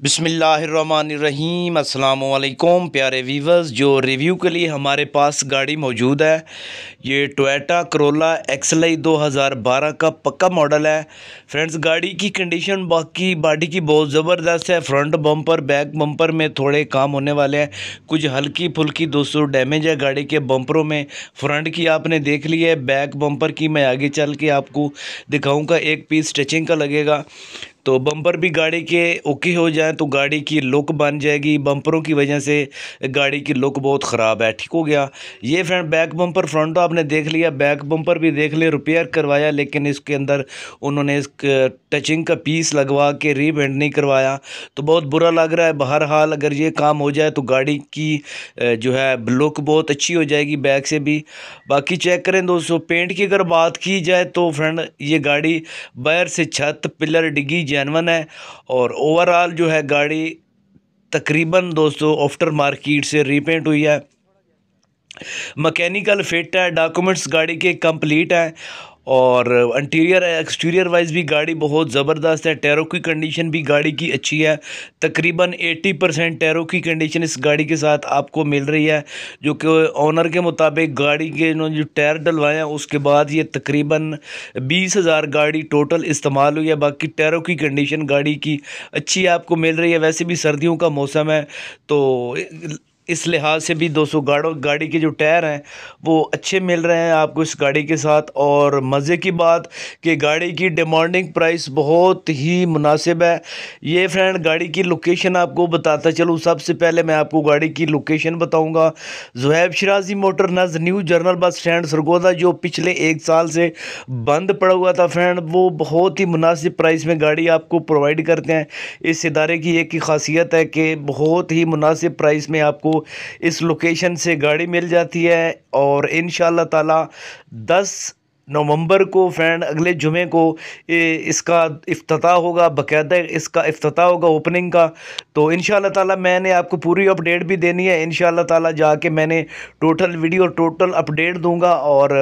बिसमीम् अल्लाम प्यारे वीवर्स जो रिव्यू के लिए हमारे पास गाड़ी मौजूद है ये टोयटा करोला एक्सलई 2012 का पक्का मॉडल है फ्रेंड्स गाड़ी की कंडीशन बाकी बॉडी की बहुत ज़बरदस्त है फ्रंट बम्पर बैक बम्पर में थोड़े काम होने वाले हैं कुछ हल्की फुल्की दोस्तों डैमेज है गाड़ी के बम्परों में फ्रंट की आपने देख ली है बैक बम्पर की मैं आगे चल के आपको दिखाऊँगा एक पीस स्टिचिंग का लगेगा तो बम्पर भी गाड़ी के ओके हो जाएँ तो गाड़ी की लुक बन जाएगी बम्परों की वजह से गाड़ी की लुक बहुत ख़राब है ठीक हो गया ये फ्रेंड बैक बम्पर फ्रंट तो आपने देख लिया बैक बम्पर भी देख लिया रिपेयर करवाया लेकिन इसके अंदर उन्होंने इस टचिंग का पीस लगवा के रीपेंट नहीं करवाया तो बहुत बुरा लग रहा है बहरहाल अगर ये काम हो जाए तो गाड़ी की जो है लुक बहुत अच्छी हो जाएगी बैक से भी बाकी चेक करें दोस्तों पेंट की अगर बात की जाए तो फ्रेंड ये गाड़ी बाहर से छत पिलर डिगी जैनवन है और ओवरऑल जो है गाड़ी तकरीबन दोस्तों आफ्टर मार्केट से रीपेंट हुई है मकैनिकल फिट है डॉक्यूमेंट्स गाड़ी के कंप्लीट हैं और इंटीरियर एक्सटीरियर वाइज भी गाड़ी बहुत ज़बरदस्त है टैरों की कंडीशन भी गाड़ी की अच्छी है तकरीबन 80 परसेंट टैरों की कंडीशन इस गाड़ी के साथ आपको मिल रही है जो कि ऑनर के मुताबिक गाड़ी के इन्होंने जो टायर डलवाए हैं उसके बाद ये तकरीबन बीस हज़ार गाड़ी टोटल इस्तेमाल हुई है बाकी टैरों की कंडीशन गाड़ी की अच्छी आपको मिल रही है वैसे भी सर्दियों का मौसम है तो इस लिहाज से भी दोस्तों सौ गाड़ी के जो टायर हैं वो अच्छे मिल रहे हैं आपको इस गाड़ी के साथ और मज़े की बात कि गाड़ी की डिमांडिंग प्राइस बहुत ही मुनासिब है ये फ्रेंड गाड़ी की लोकेशन आपको बताता चलूँ सबसे पहले मैं आपको गाड़ी की लोकेशन बताऊँगा जहैब शराजी मोटर नज new general bus stand Sargodha जो पिछले एक साल से बंद पड़ा हुआ था फ्रेंड वो बहुत ही मुनासिब प्राइस में गाड़ी आपको प्रोवाइड करते हैं इस इदारे की एक ही खासियत है कि बहुत ही मुनासिब प्राइस में आपको इस लोकेशन से गाड़ी मिल जाती है और इन ताला दस नवंबर को फ्रेंड अगले जुमे को इसका अफ्ताह होगा बाकायदा इसका अफ्ताह होगा ओपनिंग का तो इन ताला मैंने आपको पूरी अपडेट भी देनी है इन ताला जाके मैंने टोटल वीडियो टोटल अपडेट दूंगा और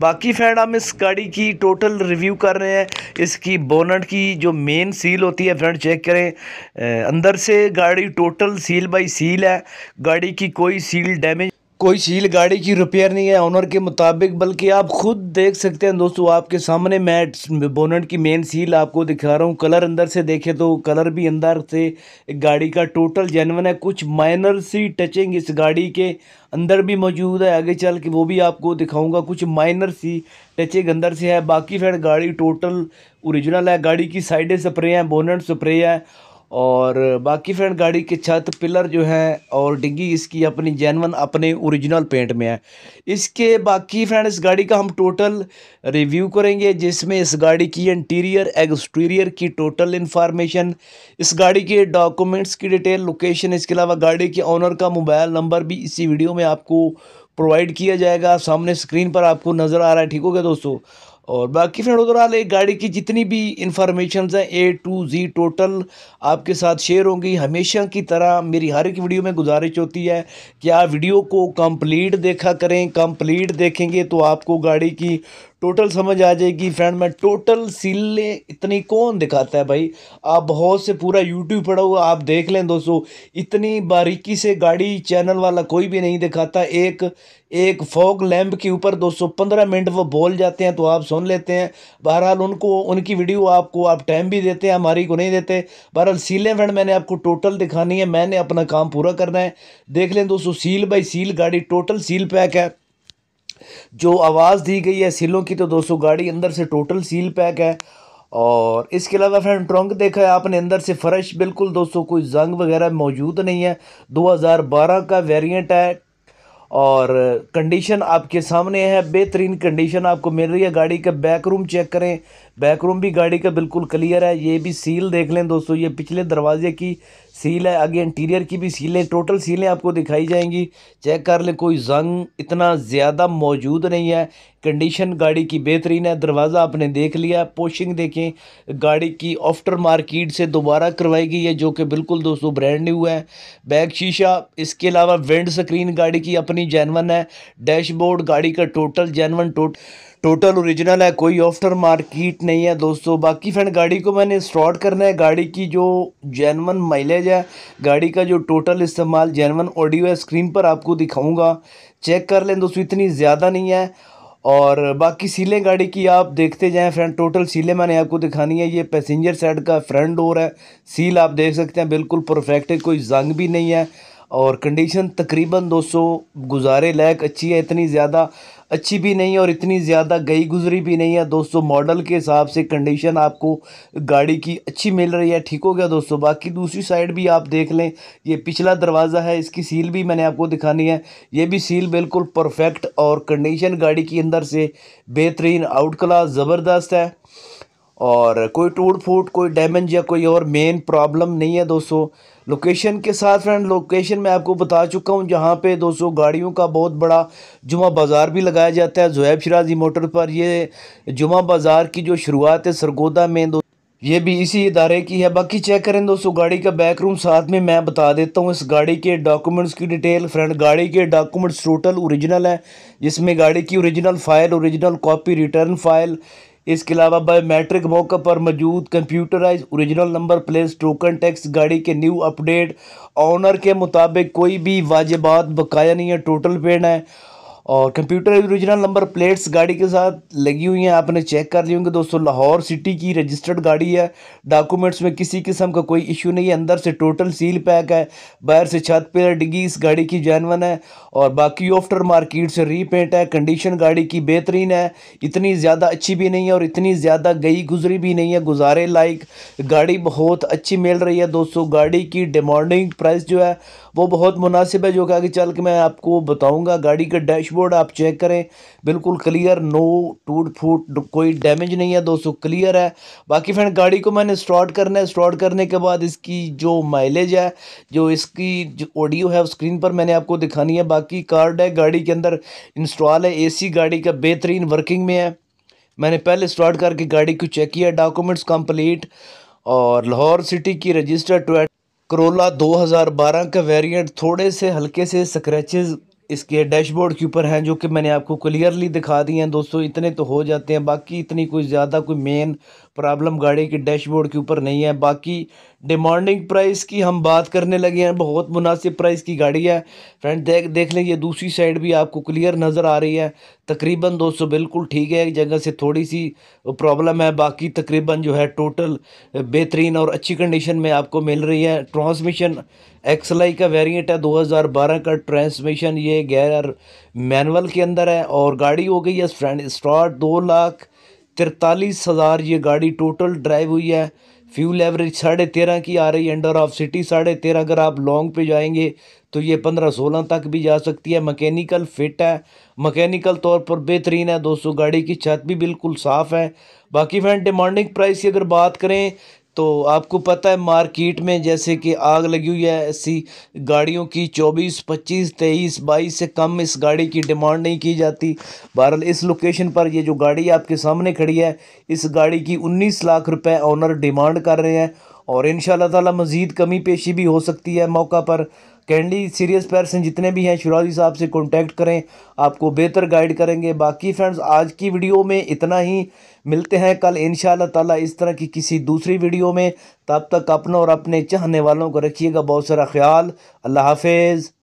बाकी फ्रेंड हम इस गाड़ी की टोटल रिव्यू कर रहे हैं इसकी बोनट की जो मेन सील होती है फ्रेंड चेक करें अंदर से गाड़ी टोटल सील बाई सील है गाड़ी की कोई सील डैमेज कोई सील गाड़ी की रिपेयर नहीं है ऑनर के मुताबिक बल्कि आप खुद देख सकते हैं दोस्तों आपके सामने मैं बोनट की मेन सील आपको दिखा रहा हूँ कलर अंदर से देखें तो कलर भी अंदर से गाड़ी का टोटल जेनवन है कुछ माइनर सी टचिंग इस गाड़ी के अंदर भी मौजूद है आगे चल के वो भी आपको दिखाऊंगा कुछ माइनर सी टचिंग अंदर से है बाकी फिर गाड़ी टोटल ओरिजिनल है गाड़ी की साइडें स्प्रे हैं बोनट स्प्रे है और बाकी फ्रेंड गाड़ी के छत पिलर जो हैं और डिग्गी इसकी अपनी जैनवन अपने ओरिजिनल पेंट में है इसके बाकी फ्रेंड इस गाड़ी का हम टोटल रिव्यू करेंगे जिसमें इस गाड़ी की इंटीरियर एक्सटीरियर की टोटल इन्फॉर्मेशन इस गाड़ी के डॉक्यूमेंट्स की डिटेल लोकेशन इसके अलावा गाड़ी के ऑनर का मोबाइल नंबर भी इसी वीडियो में आपको प्रोवाइड किया जाएगा सामने स्क्रीन पर आपको नज़र आ रहा है ठीक हो गया दोस्तों और बाकी फ्रेंड उधर एक गाड़ी की जितनी भी इंफॉर्मेशन हैं ए टू जी टोटल आपके साथ शेयर होंगी हमेशा की तरह मेरी हर एक वीडियो में गुजारिश होती है कि आप वीडियो को कंप्लीट देखा करें कंप्लीट देखेंगे तो आपको गाड़ी की टोटल समझ आ जाएगी फ्रेंड मैं टोटल सीलें इतनी कौन दिखाता है भाई आप बहुत से पूरा यूट्यूब पड़ा हुआ आप देख लें दोस्तों इतनी बारीकी से गाड़ी चैनल वाला कोई भी नहीं दिखाता एक एक फॉग लैम्प के ऊपर पंद्रह मिनट वो बोल जाते हैं तो आप सुन लेते हैं बहरहाल उनको उनकी वीडियो आपको आप टाइम भी देते हैं हमारी को नहीं देते बहरहाल सीलें फ्रेंड मैंने आपको टोटल दिखानी है मैंने अपना काम पूरा करना है देख लें दोस्तों सील बाई सील गाड़ी टोटल सील पैक है जो आवाज़ दी गई है सीलों की तो दोस्तों गाड़ी अंदर से टोटल सील पैक है और इसके अलावा फ्रेंड ट्रंक देखा है आपने अंदर से फ्रेश बिल्कुल दोस्तों कोई जंग वगैरह मौजूद नहीं है 2012 का वेरिएंट है और कंडीशन आपके सामने है बेहतरीन कंडीशन आपको मिल रही है गाड़ी का बैक रूम चेक करें बैक रूम भी गाड़ी का बिल्कुल क्लियर है ये भी सील देख लें दोस्तों ये पिछले दरवाजे की सील है आगे इंटीरियर की भी सीलें टोटल सीलें आपको दिखाई जाएंगी चेक कर ले कोई जंग इतना ज़्यादा मौजूद नहीं है कंडीशन गाड़ी की बेहतरीन है दरवाज़ा आपने देख लिया पोशिंग देखें गाड़ी की ऑफ्टर मार्किट से दोबारा करवाई गई है जो कि बिल्कुल दोस्तों ब्रांड न्यू है बैक शीशा इसके अलावा विंड स्क्रीन गाड़ी की अपनी जैनवन है डैशबोर्ड गाड़ी का total genuine total total original है कोई ऑफ्टर मार्केट नहीं है दोस्तों बाकी फ्रेंड गाड़ी को मैंने स्टॉर्ट करना है गाड़ी की जो जैनवन माइलेज है गाड़ी का जो टोटल इस्तेमाल जैनवन ऑडियो है स्क्रीन पर आपको दिखाऊंगा चेक कर लें दोस्तों इतनी ज़्यादा नहीं है और बाकी सीलें गाड़ी की आप देखते जाएँ फ्रेंड टोटल सीलें मैंने आपको दिखानी है ये पैसेंजर साइड का फ्रंट डोर है सील आप देख सकते हैं बिल्कुल परफेक्ट है कोई जंग भी नहीं है और कंडीशन तकरीबन दोस्तों गुजारे लायक अच्छी है इतनी ज़्यादा अच्छी भी नहीं है और इतनी ज़्यादा गई गुजरी भी नहीं है दोस्तों मॉडल के हिसाब से कंडीशन आपको गाड़ी की अच्छी मिल रही है ठीक हो गया दोस्तों बाकी दूसरी साइड भी आप देख लें ये पिछला दरवाज़ा है इसकी सील भी मैंने आपको दिखानी है ये भी सील बिल्कुल परफेक्ट और कंडीशन गाड़ी की अंदर से बेहतरीन आउट क्लास ज़बरदस्त है और कोई टूट फूट कोई डैमेज या कोई और मेन प्रॉब्लम नहीं है दोस्तों लोकेशन के साथ फ्रेंड लोकेशन मैं आपको बता चुका हूँ जहाँ पे दोस्तों गाड़ियों का बहुत बड़ा जुमा बाज़ार भी लगाया जाता है जोैब शराजी मोटर पर ये जुमा बाज़ार की जो शुरुआत है सरगोदा में दो ये भी इसी इदारे की है बाकी चेक करें दोस्तों गाड़ी का बैक रूम साथ में मैं बता देता हूँ इस गाड़ी के डॉक्यूमेंट्स की डिटेल फ्रेंड गाड़ी के डॉक्यूमेंट्स टोटल ओरिजिनल है जिसमें गाड़ी की original file original copy return file इसके अलावा बायोमेट्रिक मौके पर मौजूद computerised original number plates token tax गाड़ी के न्यू अपडेट ऑनर के मुताबिक कोई भी वाजिबात बकाया नहीं है टोटल पेड है और कंप्यूटर ओरिजिनल नंबर प्लेट्स गाड़ी के साथ लगी हुई हैं आपने चेक कर ली होंगे दोस्तों लाहौर सिटी की रजिस्टर्ड गाड़ी है डॉक्यूमेंट्स में किसी किस्म का कोई इशू नहीं है अंदर से टोटल सील पैक है बाहर से छत पे डिगी इस गाड़ी की जैनवन है और बाकी ऑफ्टर मार्केट से रीपेंट है कंडीशन गाड़ी की बेहतरीन है इतनी ज़्यादा अच्छी भी नहीं है और इतनी ज़्यादा गई गुजरी भी नहीं है गुजारे लाइक गाड़ी बहुत अच्छी मिल रही है दोस्तों गाड़ी की डिमांडिंग प्राइस जो है वो बहुत मुनासिब है जो कि आगे चल के मैं आपको बताऊँगा गाड़ी का डैशबोर्ड बोर्ड आप चेक करें बिल्कुल क्लियर नो टूट फूट कोई डैमेज नहीं है दोस्तों क्लियर है बाकी फ्रेंड गाड़ी को मैंने स्टार्ट करना है स्टार्ट करने के बाद इसकी जो माइलेज है जो इसकी जो ऑडियो है स्क्रीन पर मैंने आपको दिखानी है बाकी कार्ड है गाड़ी के अंदर इंस्टॉल है एसी गाड़ी का बेहतरीन वर्किंग में है मैंने पहले स्टार्ट करके गाड़ी को चेक किया डॉक्यूमेंट्स कंप्लीट और लाहौर सिटी की रजिस्टर ट्वेंट करोला 2012 का वेरिएंट थोड़े से हल्के से स्क्रैचेस इसके डैशबोर्ड के ऊपर हैं जो कि मैंने आपको क्लियरली दिखा दिए हैं दोस्तों इतने तो हो जाते हैं बाकी इतनी कोई ज़्यादा कोई मेन प्रॉब्लम गाड़ी के डैशबोर्ड के ऊपर नहीं है बाकी डिमांडिंग प्राइस की हम बात करने लगे हैं बहुत मुनासिब प्राइस की गाड़ी है फ्रेंड देख देख लें ये दूसरी साइड भी आपको क्लियर नज़र आ रही है तकरीबन सौ बिल्कुल ठीक है एक जगह से थोड़ी सी प्रॉब्लम है बाकी तकरीबन जो है टोटल बेहतरीन और अच्छी कंडीशन में आपको मिल रही है ट्रांसमिशन एक्सलाई का वेरिएंट है 2012 का ट्रांसमिशन ये गैर मैनुअल के अंदर है और गाड़ी हो गई है फ्रेंड स्टार्ट दो लाख तिरतालीस हज़ार ये गाड़ी टोटल ड्राइव हुई है फ्यूल एवरेज साढ़े तेरह की आ रही है अंडर ऑफ सिटी साढ़े तेरह अगर आप लॉन्ग पे जाएंगे तो ये पंद्रह सोलह तक भी जा सकती है मकैनिकल फिट है मकैनिकल तौर पर बेहतरीन है दोस्तों गाड़ी की छत भी बिल्कुल साफ़ है बाकी फ्रेंड डिमांडिंग प्राइस की अगर बात करें तो आपको पता है मार्केट में जैसे कि आग लगी हुई है ऐसी गाड़ियों की चौबीस पच्चीस तेईस बाईस से कम इस गाड़ी की डिमांड नहीं की जाती बहरहाल इस लोकेशन पर ये जो गाड़ी आपके सामने खड़ी है इस गाड़ी की उन्नीस लाख रुपए ऑनर डिमांड कर रहे हैं और इन शाह मज़ीद कमी पेशी भी हो सकती है मौका पर कैंडी सीरियस पर्सन जितने भी हैं शिराजी साहब से कॉन्टैक्ट करें आपको बेहतर गाइड करेंगे बाकी फ्रेंड्स आज की वीडियो में इतना ही मिलते हैं कल इन ताला इस तरह की किसी दूसरी वीडियो में तब तक अपनों और अपने चाहने वालों को रखिएगा बहुत सारा ख्याल अल्लाह हाफिज़